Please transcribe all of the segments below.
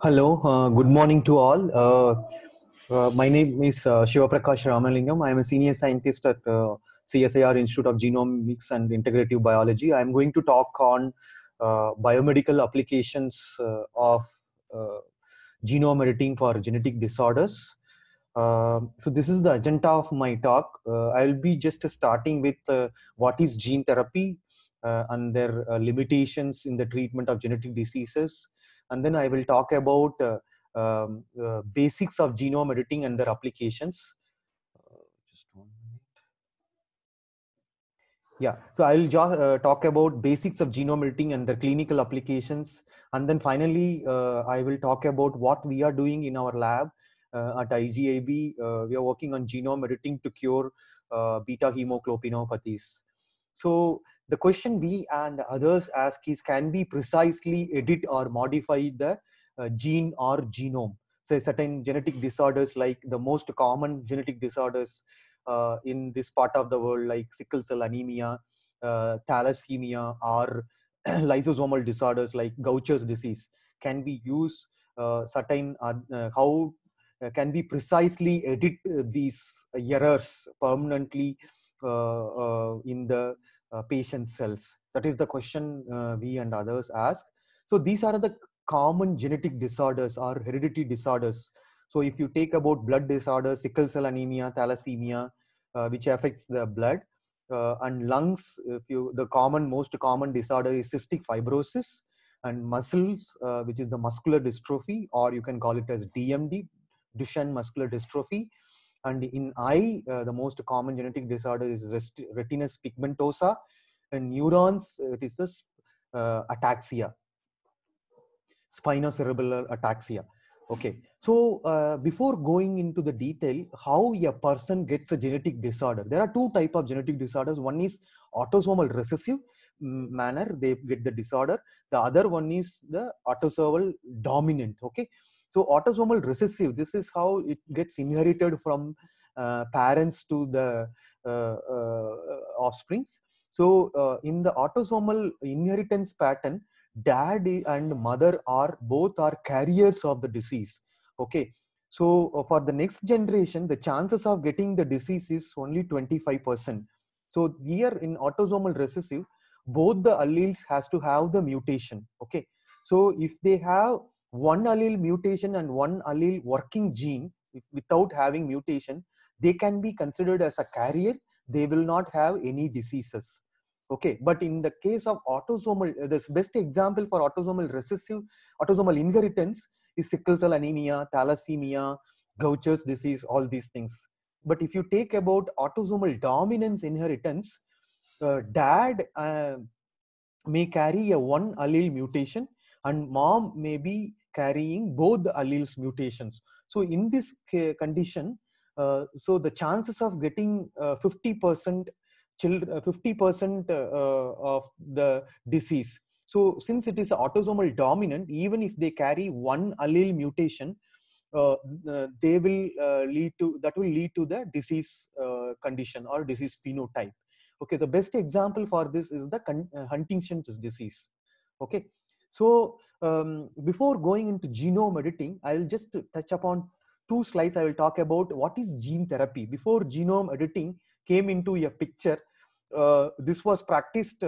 Hello, uh, good morning to all. Uh, uh, my name is uh, Shiva Prakash Ramalingam. I am a senior scientist at uh, CSIR Institute of Genomics and Integrative Biology. I am going to talk on uh, biomedical applications uh, of genome editing for genetic disorders. so this is the agenda of my talk. I will be just starting with what is gene therapy and their limitations in the treatment of genetic diseases and then I will talk about uh, um, uh, basics of genome editing and their applications. Uh, yeah, so I will talk about basics of genome editing and their clinical applications, and then finally I will talk about what we are doing in our lab uh, at IGAB, uh, we are working on genome editing to cure uh, beta hemoglobinopathies. So the question we and others ask is can we precisely edit or modify the uh, gene or genome so certain genetic disorders like the most common genetic disorders uh, in this part of the world like sickle cell anemia uh, thalassemia or lysosomal disorders like gaucher's disease can we use uh, certain uh, uh, how can we precisely edit these errors permanently in the uh, patient cells? That is the question uh, we and others ask. So these are the common genetic disorders or hereditary disorders. So if you take about blood disorders, sickle cell anemia, thalassemia, uh, which affects the blood, uh, and lungs, if you the common most common disorder is cystic fibrosis, and muscles, uh, which is the muscular dystrophy, or you can call it as DMD, Duchenne muscular dystrophy and in eye uh, the most common genetic disorder is rest- retinus pigmentosa in neurons it is this uh, ataxia spinocerebellar ataxia okay so uh, before going into the detail how a person gets a genetic disorder there are two type of genetic disorders one is autosomal recessive mm, manner they get the disorder the other one is the autosomal dominant okay so autosomal recessive, this is how it gets inherited from uh, parents to the uh, uh, offsprings. So uh, in the autosomal inheritance pattern, dad and mother are both are carriers of the disease. Okay. So for the next generation, the chances of getting the disease is only 25%. So here in autosomal recessive, both the alleles has to have the mutation. Okay. So if they have one allele mutation and one allele working gene if, without having mutation they can be considered as a carrier they will not have any diseases okay but in the case of autosomal uh, this best example for autosomal recessive autosomal inheritance is sickle cell anemia thalassemia gaucher's disease all these things but if you take about autosomal dominance inheritance uh, dad uh, may carry a one allele mutation and mom may be carrying both the alleles mutations. So in this condition, uh, so the chances of getting 50% children, 50% of the disease. So since it is autosomal dominant, even if they carry one allele mutation, uh, they will uh, lead to that will lead to the disease uh, condition or disease phenotype okay the best example for this is the uh, huntington's disease okay so um, before going into genome editing, I'll just touch upon two slides. I will talk about what is gene therapy. Before genome editing came into a picture, uh, this was practiced. Uh,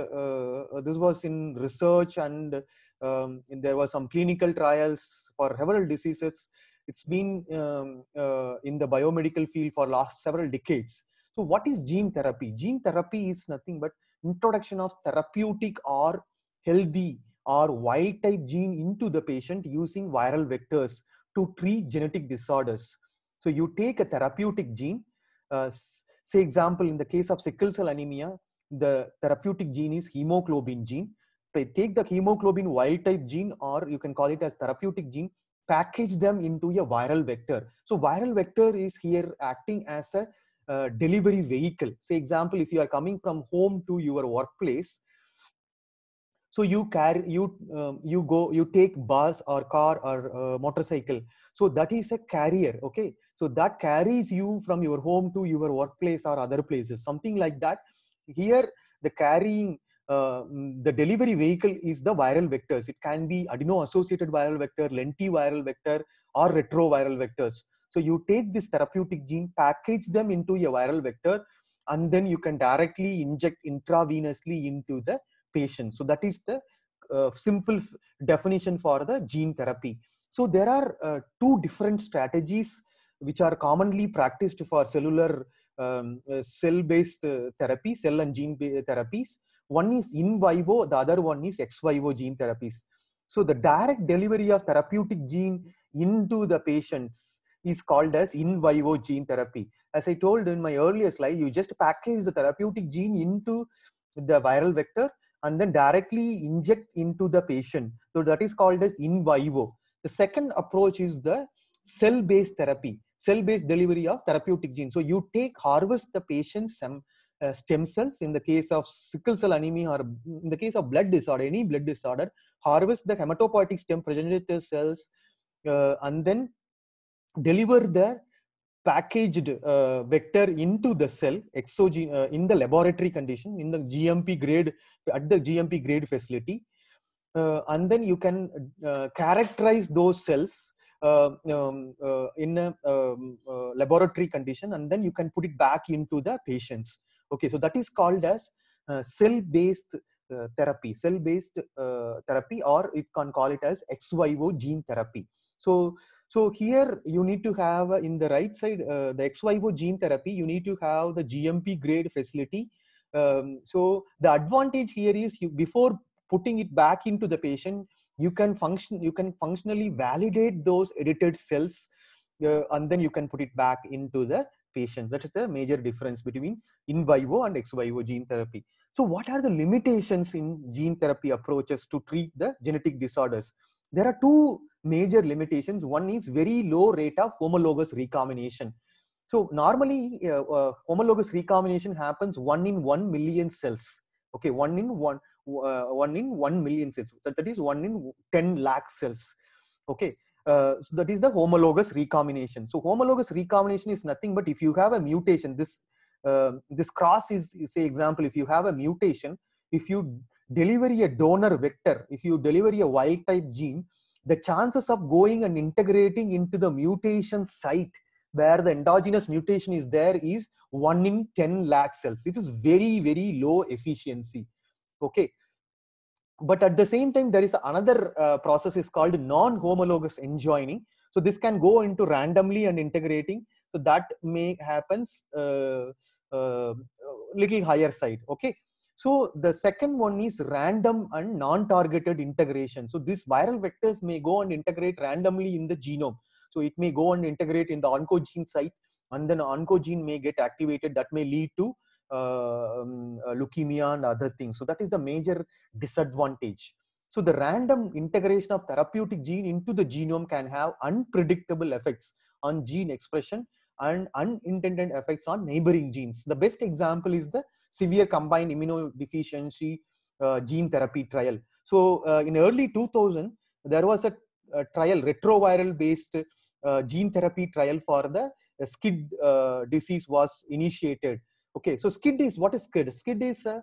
uh, this was in research, and um, there were some clinical trials for several diseases. It's been um, uh, in the biomedical field for last several decades. So, what is gene therapy? Gene therapy is nothing but introduction of therapeutic or healthy or wild type gene into the patient using viral vectors to treat genetic disorders. So you take a therapeutic gene, uh, say example, in the case of sickle cell anemia, the therapeutic gene is hemoglobin gene. Take the hemoglobin wild type gene or you can call it as therapeutic gene, package them into a viral vector. So viral vector is here acting as a uh, delivery vehicle. Say example, if you are coming from home to your workplace, so you carry you um, you go you take bus or car or uh, motorcycle so that is a carrier okay so that carries you from your home to your workplace or other places something like that here the carrying uh, mm, the delivery vehicle is the viral vectors it can be adeno associated viral vector lentiviral vector or retroviral vectors so you take this therapeutic gene package them into a viral vector and then you can directly inject intravenously into the patients. So that is the uh, simple definition for the gene therapy. So there are uh, two different strategies which are commonly practiced for cellular um, uh, cell-based uh, therapy, cell and gene therapies. One is in vivo, the other one is ex vivo gene therapies. So the direct delivery of therapeutic gene into the patients is called as in vivo gene therapy. As I told in my earlier slide, you just package the therapeutic gene into the viral vector and then directly inject into the patient. So that is called as in vivo. The second approach is the cell-based therapy, cell-based delivery of therapeutic gene. So you take, harvest the patient's stem uh, stem cells in the case of sickle cell anemia or in the case of blood disorder, any blood disorder, harvest the hematopoietic stem progenitor cells uh, and then deliver the packaged uh, vector into the cell exogen uh, in the laboratory condition in the gmp grade at the gmp grade facility uh, and then you can uh, characterize those cells um, um uh, in a um, uh, laboratory condition and then you can put it back into the patients okay so that is called as cell based therapy cell based therapy or you can call it as xyo gene therapy so so here you need to have in the right side uh, the xyvo gene therapy you need to have the gmp grade facility um, so the advantage here is you before putting it back into the patient you can function you can functionally validate those edited cells uh, and then you can put it back into the patient that is the major difference between in vivo and ex vivo gene therapy so what are the limitations in gene therapy approaches to treat the genetic disorders there are two major limitations. One is very low rate of homologous recombination. So normally uh, uh, homologous recombination happens one in one million cells. Okay, one in one, uh, one in one million cells. That, that is one in 10 lakh cells. Okay, uh, so that is the homologous recombination. So homologous recombination is nothing but if you have a mutation, this uh, this cross is say example, if you have a mutation, if you deliver a donor vector, if you deliver a wild type gene, the chances of going and integrating into the mutation site where the endogenous mutation is there is 1 in 10 lakh cells. It is very, very low efficiency. Okay. But at the same time, there is another uh, process is called non-homologous enjoining. So this can go into randomly and integrating. So that may happens uh, uh, little higher side. Okay so the second one is random and non-targeted integration. So these viral vectors may go and integrate randomly in the genome. So it may go and integrate in the oncogene site and then oncogene may get activated that may lead to uh, um, uh, leukemia and other things. So that is the major disadvantage. So the random integration of therapeutic gene into the genome can have unpredictable effects on gene expression and unintended effects on neighboring genes. The best example is the severe combined immunodeficiency uh, gene therapy trial. So uh, in early 2000, there was a, a trial, retroviral based uh, gene therapy trial for the uh, SCID uh, disease was initiated. Okay, so SCID is, what is SCID? SCID is a uh,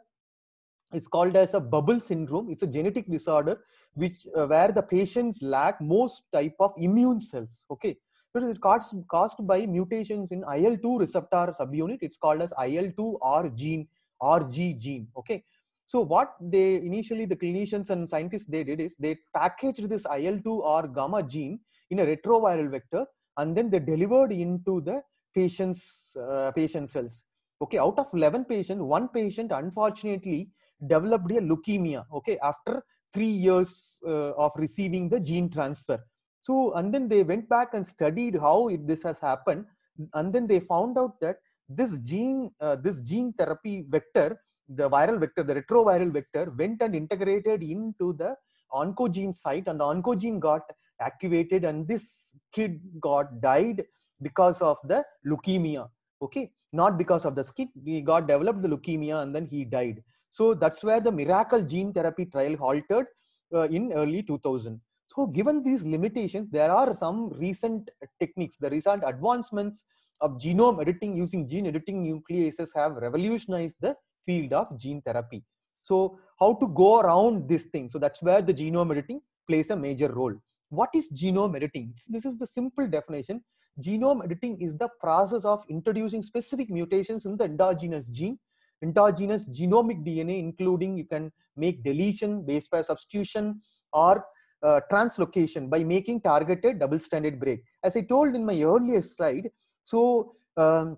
it's called as a bubble syndrome it's a genetic disorder which uh, where the patients lack most type of immune cells okay because it's caused, caused by mutations in IL2 receptor subunit. It's called as IL2R gene, RG gene. Okay. So what they initially the clinicians and scientists they did is they packaged this IL2R gamma gene in a retroviral vector and then they delivered into the patient's uh, patient cells. Okay, out of 11 patients, one patient unfortunately developed a leukemia. Okay, after three years uh, of receiving the gene transfer. So, and then they went back and studied how it, this has happened, and then they found out that this gene, uh, this gene therapy vector, the viral vector, the retroviral vector, went and integrated into the oncogene site, and the oncogene got activated, and this kid got died because of the leukemia. Okay, not because of the skin. He got developed the leukemia, and then he died. So that's where the miracle gene therapy trial halted uh, in early 2000. So given these limitations, there are some recent techniques, the recent advancements of genome editing using gene editing nucleases have revolutionized the field of gene therapy. So how to go around this thing? So that's where the genome editing plays a major role. What is genome editing? This is the simple definition. Genome editing is the process of introducing specific mutations in the endogenous gene endogenous genomic DNA, including you can make deletion, base pair substitution, or uh, translocation by making targeted double stranded break. As I told in my earlier slide, so um,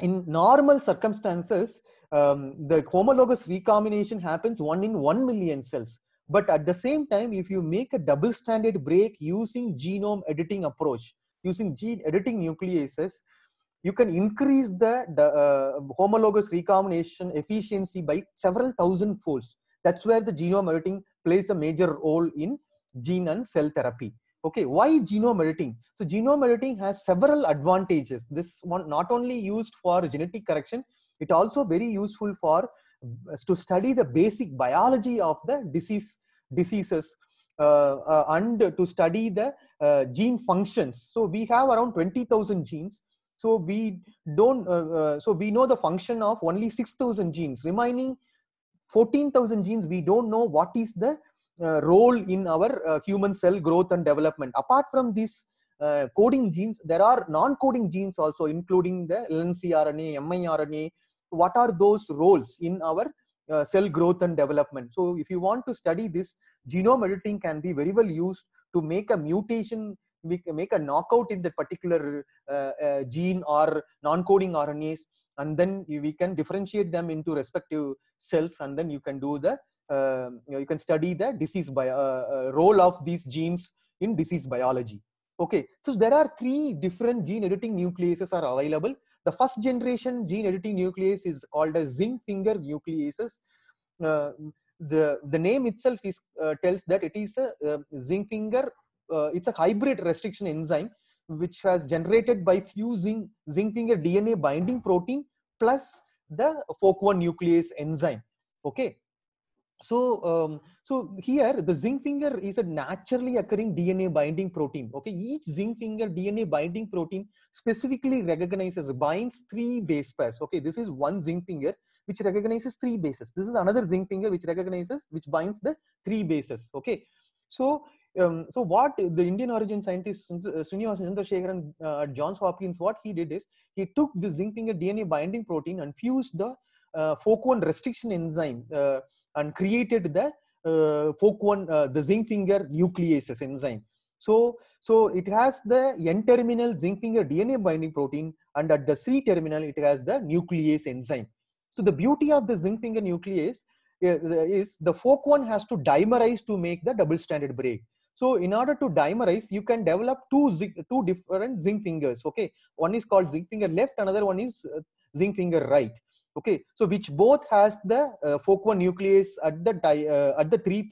in normal circumstances, um, the homologous recombination happens one in one million cells. But at the same time, if you make a double stranded break using genome editing approach, using gene editing nucleases, you can increase the, the uh, homologous recombination efficiency by several thousand folds. That's where the genome editing plays a major role in gene and cell therapy okay why genome editing so genome editing has several advantages this one not only used for genetic correction it also very useful for to study the basic biology of the disease diseases uh, uh, and to study the uh, gene functions so we have around 20000 genes so we don't uh, uh, so we know the function of only 6000 genes remaining 14000 genes we don't know what is the uh, role in our uh, human cell growth and development. Apart from these uh, coding genes, there are non-coding genes also, including the LNCRNA, miRNA. What are those roles in our uh, cell growth and development. So if you want to study this, genome editing can be very well used to make a mutation, make, make a knockout in that particular uh, uh, gene or non-coding RNAs, and then we can differentiate them into respective cells, and then you can do the um, you, know, you can study the disease by uh, uh, role of these genes in disease biology okay so there are three different gene editing nucleases are available the first generation gene editing nuclease is called as zinc finger nucleases uh, the the name itself is uh, tells that it is a uh, zinc finger it's a hybrid restriction enzyme which was generated by fusing zinc finger dna binding protein plus the fork one nuclease enzyme okay so um, so here the zinc finger is a naturally occurring dna binding protein okay each zinc finger dna binding protein specifically recognizes binds three base pairs okay this is one zinc finger which recognizes three bases this is another zinc finger which recognizes which binds the three bases okay so um, so what the Indian origin scientist uh, Srinivas Chandrasekharan uh, Johns Hopkins, what he did is he took the zinc finger DNA binding protein and fused the uh, restriction enzyme uh, and created the uh, FOC1, uh, the zinc finger nucleases enzyme. So, so it has the N-terminal zinc finger DNA binding protein and at the C-terminal it has the nuclease enzyme. So the beauty of the zinc finger nuclease uh, is the fork one has to dimerize to make the double-stranded break. So in order to dimerize, you can develop two, two different zinc fingers. Okay, one is called zinc finger left, another one is uh, zinc finger right okay so which both has the uh, foc1 at the uh, at the three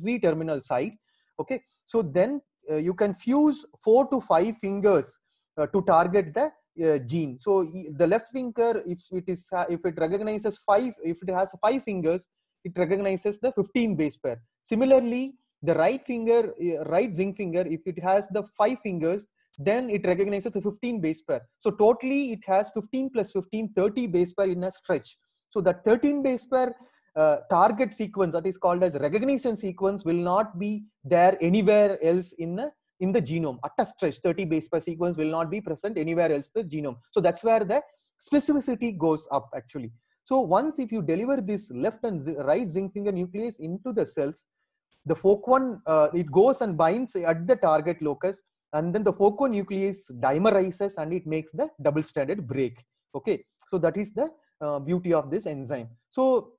three terminal side okay so then uh, you can fuse four to five fingers uh, to target the uh, gene so the left finger if it is uh, if it recognizes five if it has five fingers it recognizes the 15 base pair similarly the right finger uh, right zinc finger if it has the five fingers then it recognizes the 15 base pair. So totally it has 15 plus 15, 30 base pair in a stretch. So that 13 base pair uh, target sequence that is called as recognition sequence will not be there anywhere else in the in the genome at a stretch 30 base pair sequence will not be present anywhere else the genome so that's where the specificity goes up actually so once if you deliver this left and right zinc finger nucleus into the cells the fork one uh, it goes and binds at the target locus and then the nucleus dimerizes and it makes the double stranded break okay so that is the uh, beauty of this enzyme so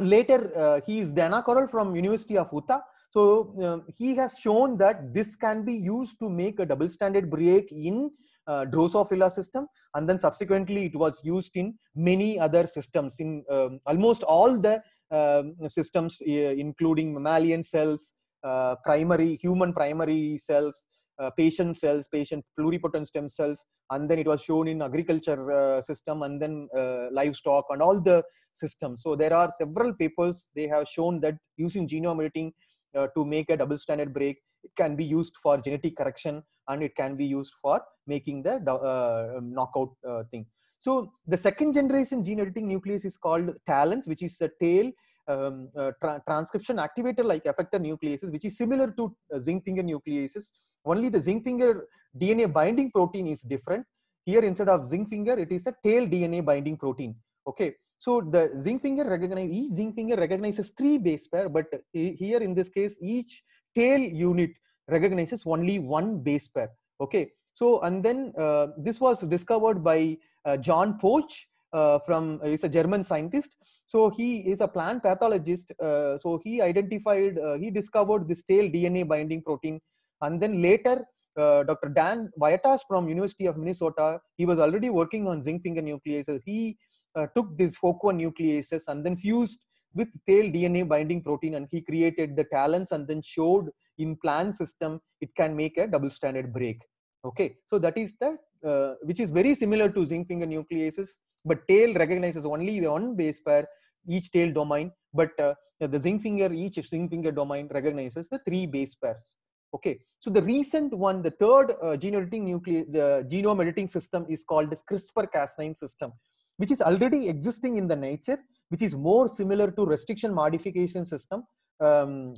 later uh, he is dana coral from university of utah so um, he has shown that this can be used to make a double stranded break in uh, drosophila system and then subsequently it was used in many other systems in um, almost all the um, systems uh, including mammalian cells uh, primary human primary cells uh, patient cells, patient pluripotent stem cells, and then it was shown in agriculture uh, system and then uh, livestock and all the systems. So there are several papers they have shown that using genome editing uh, to make a double standard break, it can be used for genetic correction and it can be used for making the uh, knockout thing. So the second generation gene editing nucleus is called TALENS, which is a tail um, uh, tra- transcription activator like effector nucleases, which is similar to uh, zinc finger nucleases. Only the zinc finger DNA binding protein is different. Here, instead of zinc finger, it is a tail DNA binding protein. Okay, so the zinc finger recognize each zinc finger recognizes three base pair, but uh, here in this case, each tail unit recognizes only one base pair. Okay, so and then uh, this was discovered by uh, John Poch uh, from is a German scientist, so he is a plant pathologist. Uh, so he identified, uh, he discovered this tail DNA binding protein. And then later, uh, Dr. Dan Vietas from University of Minnesota, he was already working on zinc finger nucleases. He uh, took this FOCO nucleases and then fused with tail DNA binding protein and he created the talents and then showed in plant system, it can make a double stranded break. Okay, so that is the, uh, which is very similar to zinc finger nucleases but tail recognizes only one base pair each tail domain but uh, the zinc finger each zinc finger domain recognizes the three base pairs okay so the recent one the third uh, gene editing nucleus the genome editing system is called this crispr cas9 system which is already existing in the nature which is more similar to restriction modification system um,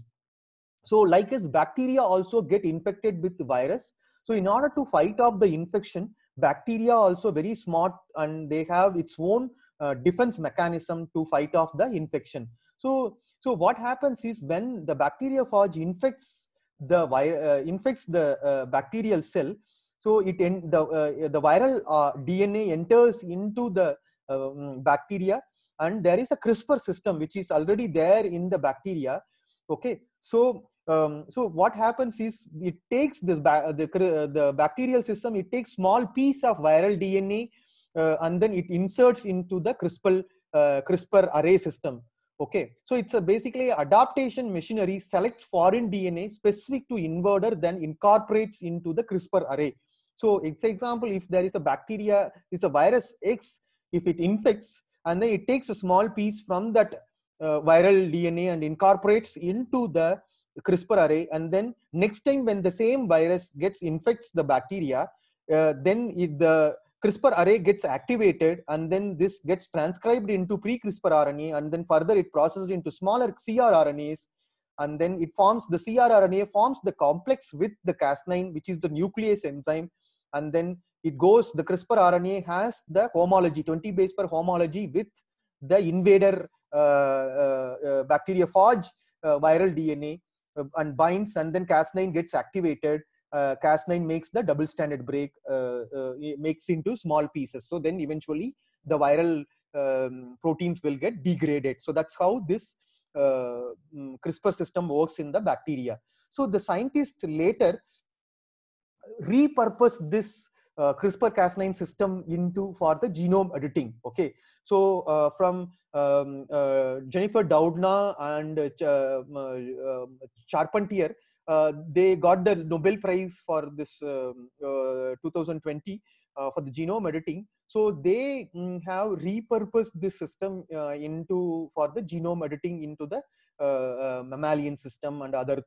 so like as bacteria also get infected with virus so in order to fight off the infection bacteria also very smart and they have its own uh, defense mechanism to fight off the infection so so what happens is when the bacteriophage infects the uh, infects the uh, bacterial cell so it in, the uh, the viral uh, dna enters into the um, bacteria and there is a crispr system which is already there in the bacteria okay so um, so what happens is it takes this ba- uh, the, uh, the bacterial system it takes small piece of viral dna uh, and then it inserts into the crispr uh, crispr array system okay so it's a basically adaptation machinery selects foreign dna specific to inverter then incorporates into the crispr array so it's example if there is a bacteria is a virus x if it infects and then it takes a small piece from that uh, viral dna and incorporates into the CRISPR array, and then next time when the same virus gets infects the bacteria, uh, then the CRISPR array gets activated, and then this gets transcribed into pre-CRISPR RNA, and then further it processed into smaller crRNAs, and then it forms the crRNA forms the complex with the Cas9, which is the nuclease enzyme, and then it goes. The CRISPR RNA has the homology, 20 base per homology with the invader uh, uh, uh bacteriophage uh, viral DNA and uh, binds and then Cas9 gets activated. Uh, Cas9 makes the double stranded break, uh, uh, makes into small pieces. So then eventually the viral um, proteins will get degraded. So that's how this mm, CRISPR system works in the bacteria. So the scientist later repurposed this uh, CRISPR-Cas9 system into for the genome editing. Okay, so uh, from um, uh, Jennifer Doudna and uh, um, uh, um, Charpentier, uh, they got the Nobel Prize for this um, 2020 for the genome editing. So they um, have repurposed this system into for the genome editing into the mammalian system and other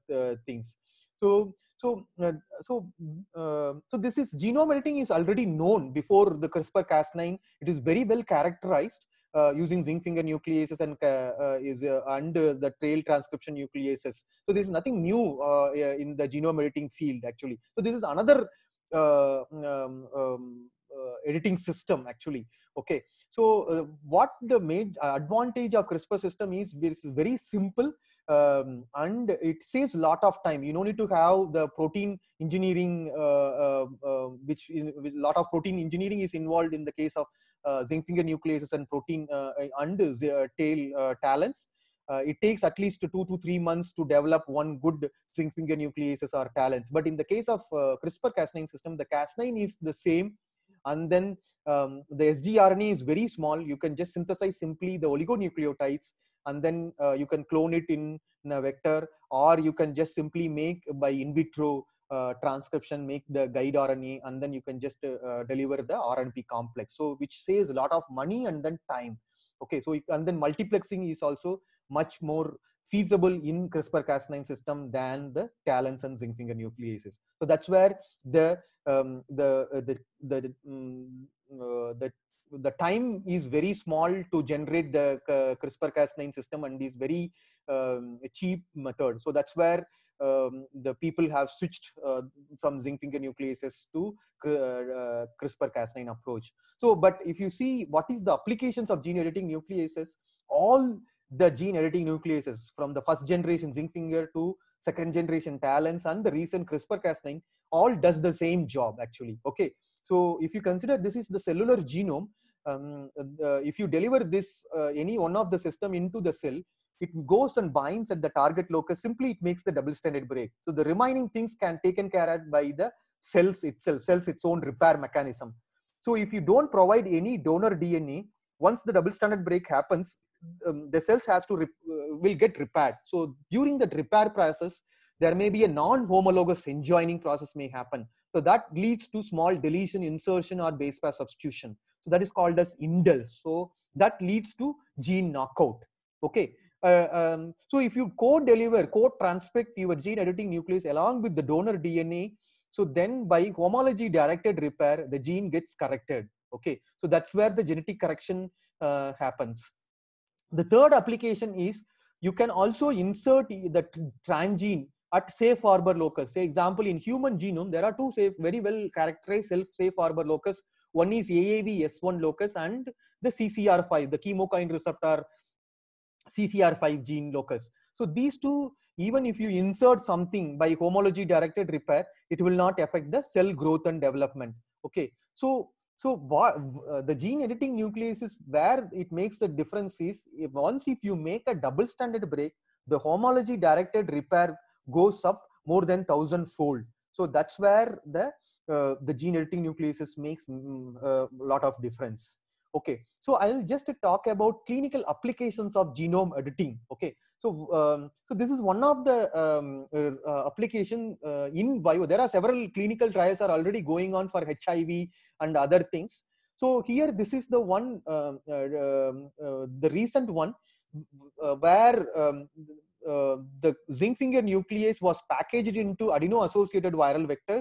things. So so, uh, so, uh, so this is genome editing is already known before the CRISPR-Cas9. It is very well characterized. Uh, using zinc finger nucleases and uh, uh is uh, and the trail transcription nucleases. So there is nothing new in the genome editing field actually. So this is another um, um, editing system actually. Okay. So what the main advantage of CRISPR system is, is very simple um, and it saves a lot of time you don't need to have the protein engineering uh, uh, uh which a lot of protein engineering is involved in the case of uh, zinc finger nucleases and protein uh, and tail talents it takes at least two to three months to develop one good zinc finger nucleases or talents but in the case of crispr cas9 system the cas9 is the same and then um, the sgRNA is very small. You can just synthesize simply the oligonucleotides and then uh, you can clone it in, in, a vector or you can just simply make by in vitro uh, transcription, make the guide RNA and then you can just uh, uh deliver the RNP complex. So which saves a lot of money and then time. Okay, so and then multiplexing is also much more feasible in CRISPR-Cas9 system than the talons and zinc finger nucleases. So that's where the um, the, uh, the the um, uh, the the time is very small to generate the uh, CRISPR-Cas9 system and is very um, cheap method. So that's where um, the people have switched uh, from zinc finger nucleases to uh, uh, CRISPR-Cas9 approach. So, but if you see what is the applications of gene editing nucleases, all the gene editing nucleases from the first generation zinc finger to second generation talents and the recent CRISPR Cas9 all does the same job actually. Okay, so if you consider this is the cellular genome, um, uh, if you deliver this uh, any one of the system into the cell, it goes and binds at the target locus. Simply, it makes the double stranded break. So the remaining things can taken care of by the cells itself, cells its own repair mechanism. So if you don't provide any donor DNA, once the double stranded break happens, um, the cells has to uh, will get repaired so during that repair process there may be a non-homologous enjoining process may happen so that leads to small deletion insertion or base pair substitution so that is called as indel so that leads to gene knockout okay uh, um, so if you co-deliver co-transfect your gene editing nucleus along with the donor dna so then by homology directed repair the gene gets corrected okay so that's where the genetic correction uh, happens the third application is you can also insert the transgene at safe harbor locus. Say example in human genome, there are two safe, very well characterized self safe harbor locus. One is aavs one locus and the CCR5, the chemokine receptor CCR5 gene locus. So these two, even if you insert something by homology directed repair, it will not affect the cell growth and development. Okay. So so uh, the gene editing nuclease is where it makes the difference is if once if you make a double stranded break, the homology directed repair goes up more than thousand fold. So that's where the uh, the gene editing nucleases makes a mm, mm, uh, lot of difference okay so i'll just talk about clinical applications of genome editing okay so um, so this is one of the um, uh, application uh, in bio there are several clinical trials are already going on for hiv and other things so here this is the one uh, uh, um, uh the recent one uh, where um, the zinc finger nuclease was packaged into adeno associated viral vector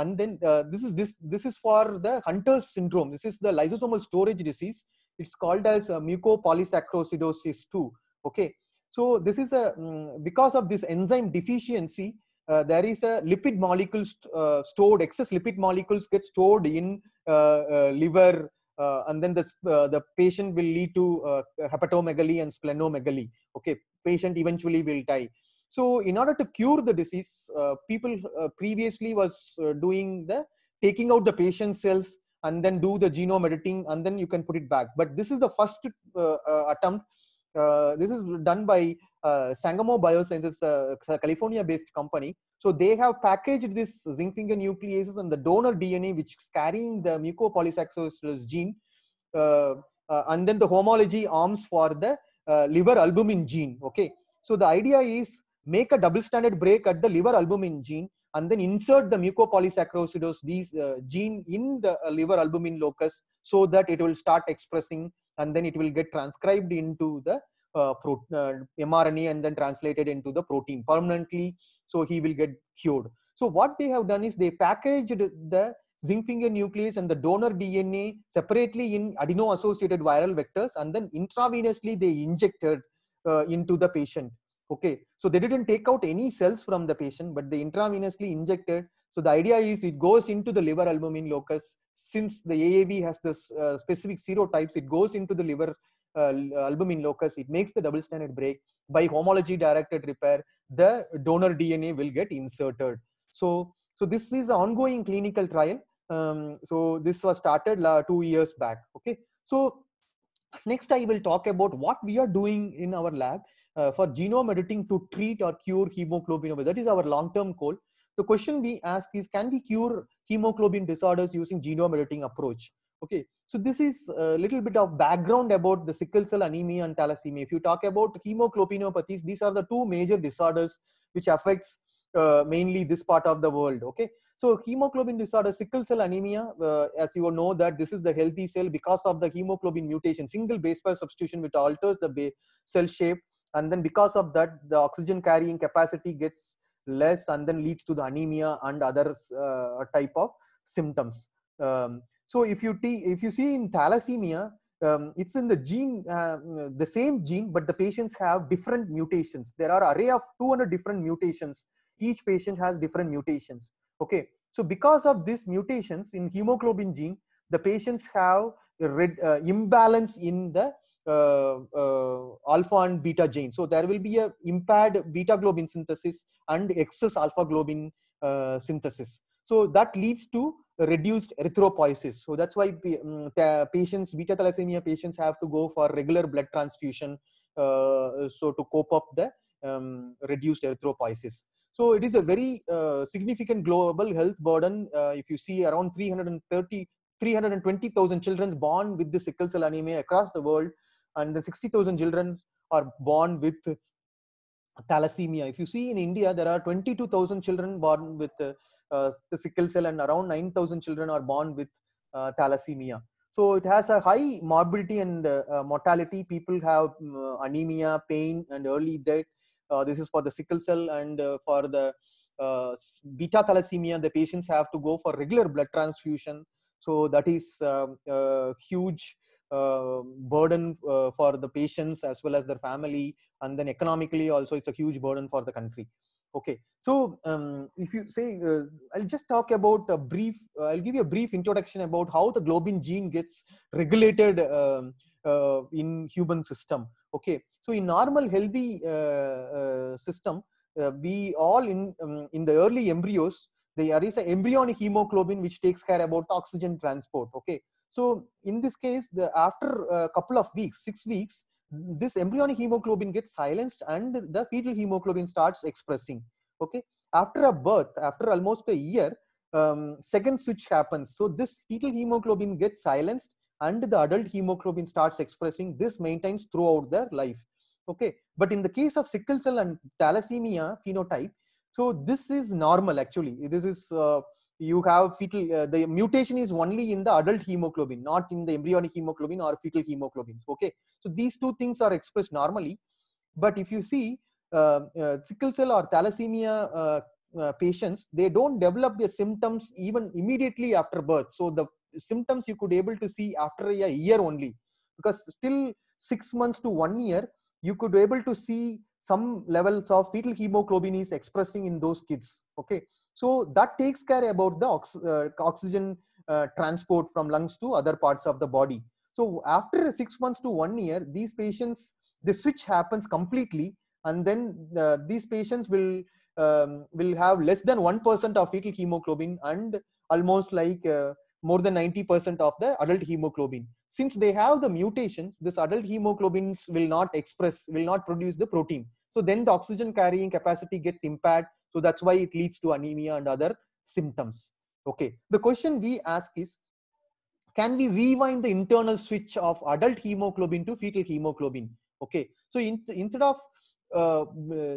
and then uh, this is this this is for the hunter's syndrome this is the lysosomal storage disease it's called as uh, mucopolysaccharidosis 2 okay so this is a mm, because of this enzyme deficiency uh, there is a lipid molecules uh, stored excess lipid molecules get stored in uh, uh, liver uh, and then the, the patient will lead to hepatomegaly and splenomegaly okay patient eventually will die so in order to cure the disease, uh, people uh, previously was uh, doing the taking out the patient cells and then do the genome editing and then you can put it back. But this is the first attempt uh, this is done by uh, Sangamo Biosciences, uh, California-based company. So they have packaged this zinc finger nucleases and the donor DNA, which is carrying the mucopolysaccharose gene, and then the homology arms for the liver albumin gene. Okay, so the idea is make a double stranded break at the liver albumin gene and then insert the mucopolysaccharidose these uh, gene in the uh, liver albumin locus so that it will start expressing and then it will get transcribed into the uh, pro, uh, mRNA and then translated into the protein permanently. So he will get cured. So what they have done is they packaged the zinc finger nuclease and the donor DNA separately in adeno-associated viral vectors and then intravenously they injected uh, into the patient. Okay, so they didn't take out any cells from the patient, but they intravenously injected. So the idea is it goes into the liver albumin locus. Since the AAV has this uh, specific serotypes, it goes into the liver uh, albumin locus. It makes the double stranded break. By homology directed repair, the donor DNA will get inserted. So, so this is an ongoing clinical trial. Um, so this was started two years back. Okay, so next i will talk about what we are doing in our lab uh, for genome editing to treat or cure hemoglobinopathy. That is our long-term goal. The question we ask is, can we cure hemoglobin disorders using genome editing approach? Okay, so this is a little bit of background about the sickle cell anemia and thalassemia. If you talk about hemoglobinopathies, these are the two major disorders which affects uh, mainly this part of the world. Okay, so hemoglobin disorder, sickle cell anemia, uh, as you all know that this is the healthy cell because of the hemoglobin mutation, single base pair substitution which alters the cell shape and then because of that the oxygen carrying capacity gets less and then leads to the anemia and other uh, type of symptoms um, so if you t- if you see in thalassemia um, it's in the gene uh, the same gene but the patients have different mutations there are array of 200 different mutations each patient has different mutations okay so because of these mutations in hemoglobin gene the patients have red, uh, imbalance in the uh, uh, alpha and beta gene. So there will be a impaired beta globin synthesis and excess alpha globin uh, synthesis. So that leads to reduced erythropoiesis. So that's why um, patients, beta thalassemia patients have to go for regular blood transfusion uh, so to cope up the um, reduced erythropoiesis. So it is a very uh, significant global health burden. Uh, if you see around 330, 320,000 children born with the sickle cell anemia across the world and 60000 children are born with thalassemia if you see in india there are 22000 children born with uh, uh, the sickle cell and around 9000 children are born with uh, thalassemia so it has a high morbidity and uh, uh mortality people have uh, anemia pain and early death this is for the sickle cell and for the beta thalassemia the patients have to go for regular blood transfusion so that is um, huge uh, burden uh, for the patients as well as their family and then economically also it's a huge burden for the country okay so um, if you say uh, i'll just talk about a brief uh, i'll give you a brief introduction about how the globin gene gets regulated um, uh, in human system okay so in normal healthy uh, system we all in um, in the early embryos there is an embryonic hemoglobin which takes care about oxygen transport okay so in this case, the, after a couple of weeks, six weeks, this embryonic hemoglobin gets silenced and the fetal hemoglobin starts expressing. Okay. After a birth, after almost a year, um, second switch happens. So this fetal hemoglobin gets silenced and the adult hemoglobin starts expressing. This maintains throughout their life. Okay. But in the case of sickle cell and thalassemia phenotype, so this is normal actually. This is uh, you have fetal uh, the mutation is only in the adult hemoglobin not in the embryonic hemoglobin or fetal hemoglobin okay so these two things are expressed normally but if you see uh, uh, sickle cell or thalassemia uh, uh, patients they don't develop their symptoms even immediately after birth so the symptoms you could able to see after a year only because still 6 months to 1 year you could able to see some levels of fetal hemoglobin is expressing in those kids okay so that takes care about the ox uh, oxygen uh, transport from lungs to other parts of the body. So after six months to one year, these patients, the switch happens completely. And then uh, these patients will um, will have less than 1% of fetal hemoglobin and almost like uh, more than 90% of the adult hemoglobin. Since they have the mutations, this adult hemoglobins will not express, will not produce the protein. So then the oxygen carrying capacity gets impaired. So that's why it leads to anemia and other symptoms. Okay. The question we ask is, can we rewind the internal switch of adult hemoglobin to fetal hemoglobin? Okay. So in, instead of uh, uh,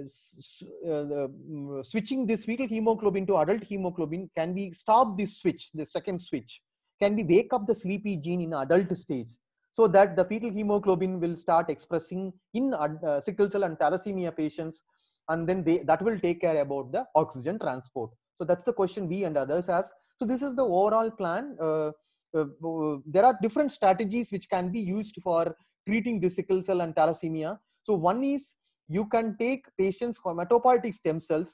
uh switching this fetal hemoglobin to adult hemoglobin, can we stop this switch, the second switch? Can we wake up the sleepy gene in adult stage? so that the fetal hemoglobin will start expressing in uh, sickle cell and thalassemia patients and then they that will take care about the oxygen transport so that's the question we and others ask so this is the overall plan uh, uh, uh, there are different strategies which can be used for treating the sickle cell and thalassemia so one is you can take patients hematopoietic stem cells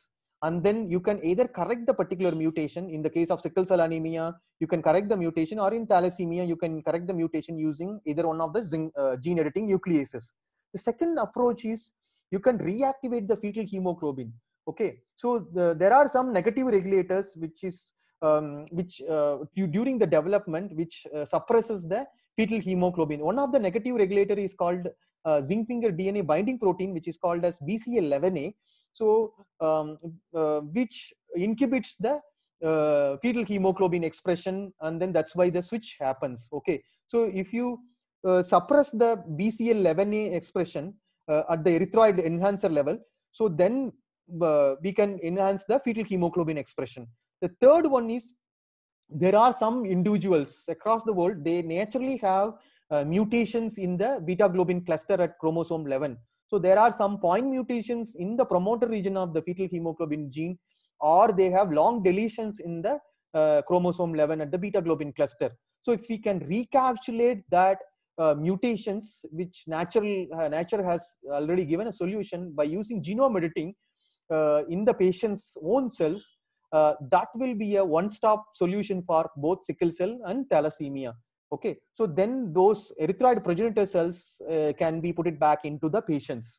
and then you can either correct the particular mutation in the case of sickle cell anemia you can correct the mutation or in thalassemia you can correct the mutation using either one of the uh, gene editing nucleases the second approach is you can reactivate the fetal hemoglobin okay so the, there are some negative regulators which is um, which uh, during the development which uh, suppresses the fetal hemoglobin one of the negative regulator is called uh, zinc finger dna binding protein which is called as bcl11a so um, uh, which inhibits the uh, fetal hemoglobin expression and then that's why the switch happens okay so if you uh, suppress the bcl11a expression uh, at the erythroid enhancer level. So then uh, we can enhance the fetal hemoglobin expression. The third one is there are some individuals across the world, they naturally have uh, mutations in the beta globin cluster at chromosome 11. So there are some point mutations in the promoter region of the fetal hemoglobin gene, or they have long deletions in the uh, chromosome 11 at the beta globin cluster. So if we can recapitulate that uh, mutations which natural uh, nature has already given a solution by using genome editing uh, in the patient's own cells uh, that will be a one stop solution for both sickle cell and thalassemia okay so then those erythroid progenitor cells uh, can be put it back into the patients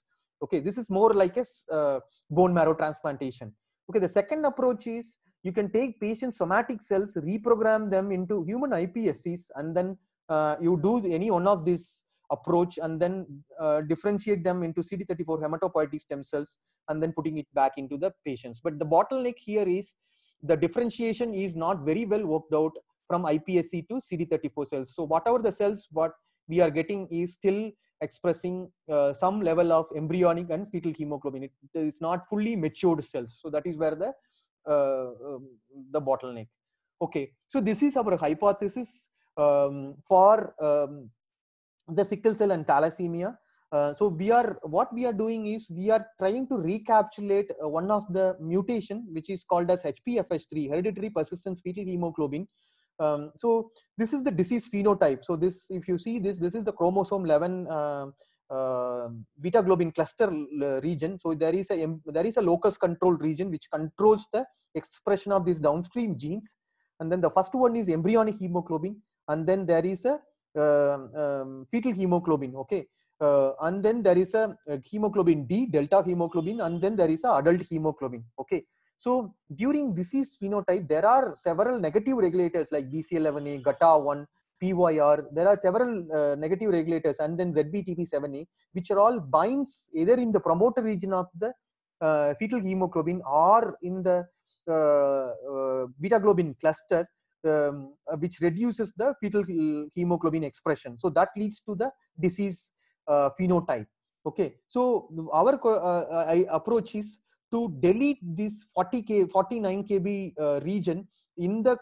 okay this is more like a uh, bone marrow transplantation okay the second approach is you can take patient somatic cells reprogram them into human ipscs and then uh, you do any one of these approach and then uh, differentiate them into CD34 hematopoietic stem cells and then putting it back into the patients. But the bottleneck here is the differentiation is not very well worked out from iPSC to CD34 cells. So whatever the cells what we are getting is still expressing uh, some level of embryonic and fetal hemoglobin. It is not fully matured cells. So that is where the uh, um, the bottleneck. Okay, so this is our hypothesis um, for um, the sickle cell and thalassemia. Uh, so we are what we are doing is we are trying to recapitulate uh, one of the mutation which is called as HPFH3 hereditary persistent fetal hemoglobin. Um, so this is the disease phenotype. So this if you see this this is the chromosome 11 um, um, uh, beta globin cluster region. So there is a there is a locus control region which controls the expression of these downstream genes. And then the first one is embryonic hemoglobin and then there is a um, um, fetal hemoglobin okay uh, and then there is a, uh, hemoglobin d delta hemoglobin and then there is a adult hemoglobin okay so during disease phenotype there are several negative regulators like bcl11a gata1 pyr there are several uh, negative regulators and then zbtp7a which are all binds either in the promoter region of the uh, fetal hemoglobin or in the uh, uh, beta globin cluster um, uh, which reduces the fetal uh, hemoglobin expression. So that leads to the disease uh, phenotype. Okay, so our uh, uh approach is to delete this 40k 49 kb uh, region in the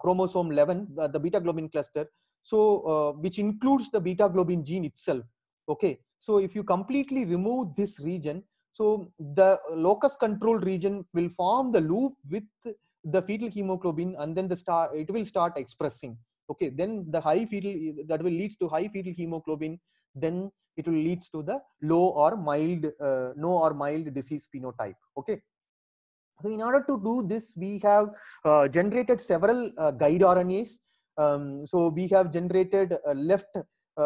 chromosome 11, the beta globin cluster. So which includes the beta globin gene itself. Okay, so if you completely remove this region, so the locus control region will form the loop with the fetal hemoglobin and then the star it will start expressing okay then the high fetal that will leads to high fetal hemoglobin then it will leads to the low or mild uh, no or mild disease phenotype okay so in order to do this we have uh, generated several uh, guide rnas um, so we have generated uh, left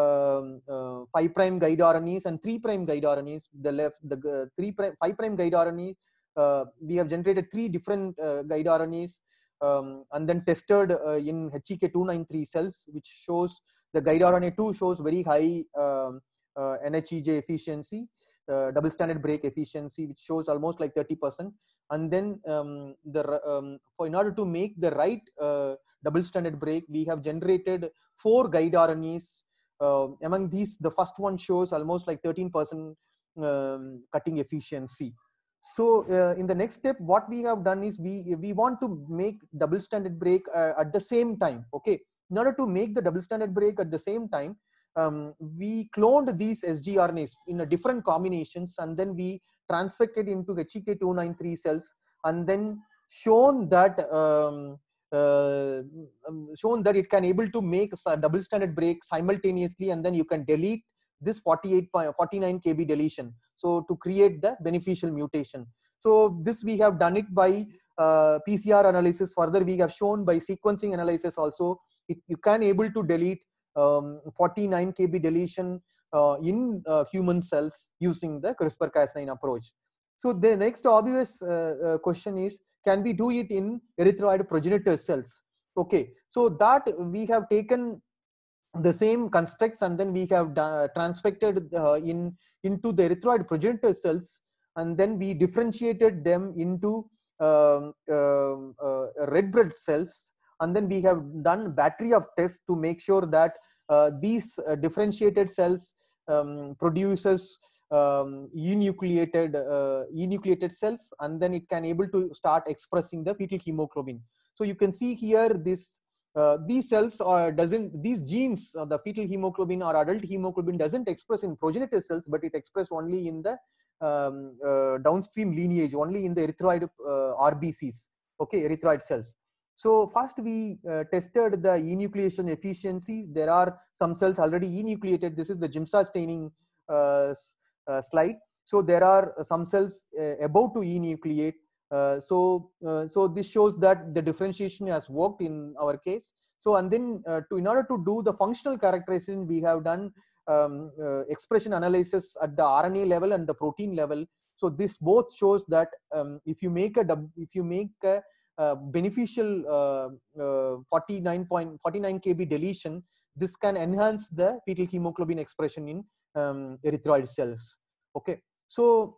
um, uh, 5 prime guide RNAs and 3 prime guide RNAs. The left, the uh, 3 prime, 5 prime guide RNAs uh, we have generated three different uh, guide RNAs um, and then tested uh, in HEK293 cells, which shows the guide RNA2 shows very high um, NHEJ efficiency. Uh, double standard break efficiency, which shows almost like 30%. And then um, the um, in order to make the right uh, double standard break, we have generated four guide RNAs. Uh, among these, the first one shows almost like 13% um, cutting efficiency so uh, in the next step what we have done is we we want to make double standard break uh, at the same time okay in order to make the double standard break at the same time um, we cloned these sgrnas in a different combinations and then we transfected into hek293 cells and then shown that um, uh, um, shown that it can able to make a double standard break simultaneously and then you can delete this 49 kb deletion so to create the beneficial mutation so this we have done it by uh, pcr analysis further we have shown by sequencing analysis also it, you can able to delete um, 49 kb deletion uh, in uh, human cells using the crispr cas9 approach so the next obvious uh, uh, question is can we do it in erythroid progenitor cells okay so that we have taken the same constructs and then we have transfected uh, in into the erythroid progenitor cells and then we differentiated them into um, uh, uh, red blood cells and then we have done battery of tests to make sure that uh, these uh, differentiated cells um, produces um, enucleated uh, enucleated cells and then it can able to start expressing the fetal hemoglobin so you can see here this uh, these cells are doesn't these genes uh, the fetal hemoglobin or adult hemoglobin doesn't express in progenitor cells but it express only in the um, uh, downstream lineage only in the erythroid uh, rbcs okay erythroid cells so first we uh, tested the enucleation efficiency there are some cells already enucleated this is the gimsa staining uh, slide so there are some cells about to enucleate uh, so uh, so this shows that the differentiation has worked in our case so and then uh, to in order to do the functional characterization we have done um, expression analysis at the rna level and the protein level so this both shows that um, if you make a if you make a, uh, beneficial uh, uh, 49.49 kb deletion this can enhance the fetal hemoglobin expression in um, erythroid cells okay so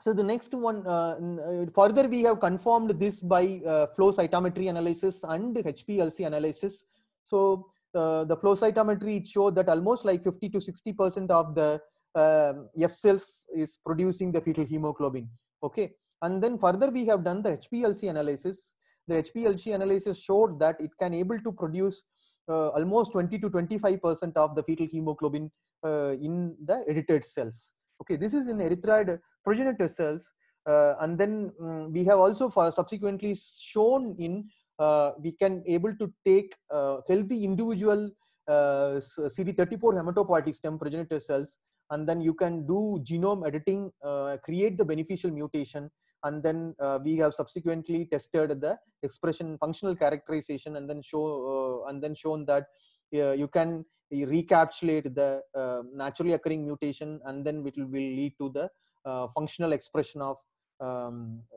so the next one uh, uh, further we have confirmed this by uh, flow cytometry analysis and hplc analysis so uh, the flow cytometry showed that almost like 50 to 60 percent of the um, f cells is producing the fetal hemoglobin okay and then further we have done the hplc analysis the hplc analysis showed that it can able to produce uh, almost 20 to 25 percent of the fetal hemoglobin uh, in the edited cells okay this is in erythroid progenitor cells uh, and then um, we have also for subsequently shown in uh, we can able to take uh, healthy individual uh, CD34 hematopoietic stem progenitor cells and then you can do genome editing uh, create the beneficial mutation and then uh, we have subsequently tested the expression functional characterization and then show and then shown that you can recapitulate the uh, naturally occurring mutation and then it will, will lead to the uh, functional expression of um, uh,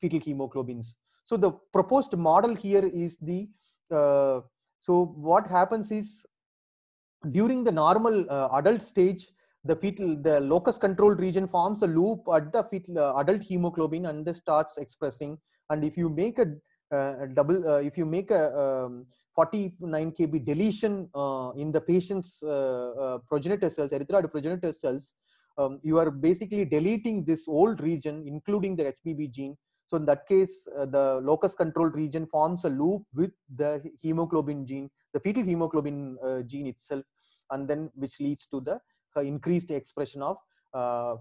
fetal hemoglobins. So the proposed model here is the, uh, so what happens is during the normal uh, adult stage, the fetal, the locus control region forms a loop at the fetal, uh, adult hemoglobin and this starts expressing. And if you make a uh, double uh, if you make a um, 49 kb deletion uh, in the patient's uh, uh, progenitor cells erythroid progenitor cells um, you are basically deleting this old region including the hpv gene so in that case the locus control region forms a loop with the hemoglobin gene the fetal hemoglobin gene itself and then which leads to the increased expression of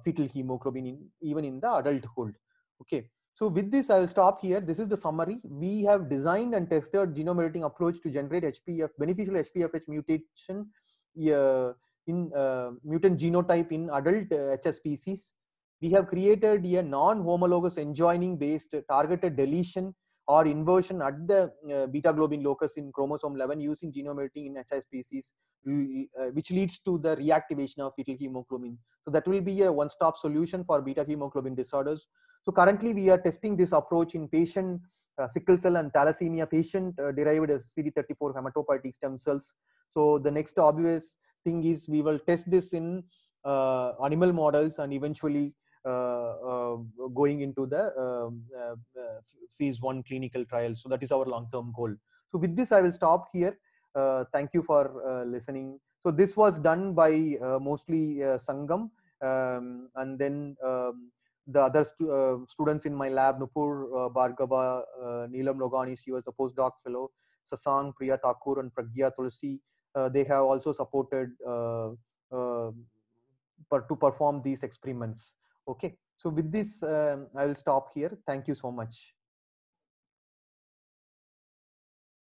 fetal hemoglobin in, even in the adulthood okay so with this, I'll stop here. This is the summary. We have designed and tested genome editing approach to generate HPF beneficial HPFH mutation uh, in uh, mutant genotype in adult uh, HS species. We have created a non-homologous enjoining based targeted deletion or inversion at the uh, beta globin locus in chromosome 11 using genome editing in HIV species, uh, which leads to the reactivation of fetal hemoglobin. So that will be a one-stop solution for beta hemoglobin disorders. So currently we are testing this approach in patient uh, sickle cell and thalassemia patient uh, derived CD34 hematopoietic stem cells. So the next obvious thing is we will test this in uh, animal models and eventually uh, um, going into the um, uh, uh, phase one clinical trial. So that is our long-term goal. So with this, I will stop here. thank you for listening. So this was done by mostly Sangam um, and then um, the other stu uh, students in my lab, Nupur uh, Bhargava, uh, Neelam Logani, she was a postdoc fellow, Sasang, Priya Thakur, and Pragya Tulsi, uh, they have also supported per, to perform these experiments okay so with this um, i will stop here thank you so much